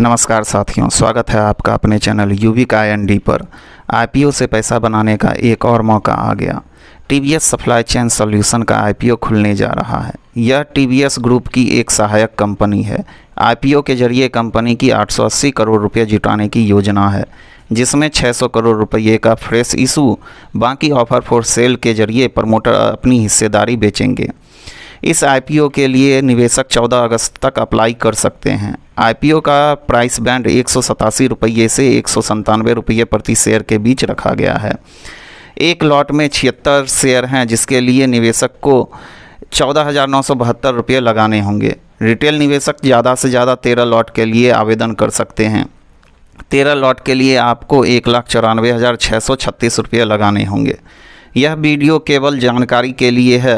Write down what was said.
नमस्कार साथियों स्वागत है आपका अपने चैनल यूवी का आई पर आई से पैसा बनाने का एक और मौका आ गया एस सप्लाई चेन सॉल्यूशन का आई खुलने जा रहा है यह एस ग्रुप की एक सहायक कंपनी है आई के जरिए कंपनी की 880 करोड़ रुपये जुटाने की योजना है जिसमें 600 करोड़ रुपये का फ्रेश इशू बाकी ऑफर फॉर सेल के जरिए प्रमोटर अपनी हिस्सेदारी बेचेंगे इस आईपीओ के लिए निवेशक 14 अगस्त तक अप्लाई कर सकते हैं आईपीओ का प्राइस बैंड एक रुपये से एक रुपये प्रति शेयर के बीच रखा गया है एक लॉट में छिहत्तर शेयर हैं जिसके लिए निवेशक को चौदह हज़ार नौ सौ बहत्तर रुपये लगाने होंगे रिटेल निवेशक ज़्यादा से ज़्यादा तेरह लॉट के लिए आवेदन कर सकते हैं तेरह लॉट के लिए आपको एक लाख चौरानवे हज़ार छः सौ छत्तीस रुपये लगाने होंगे यह वीडियो केवल जानकारी के लिए है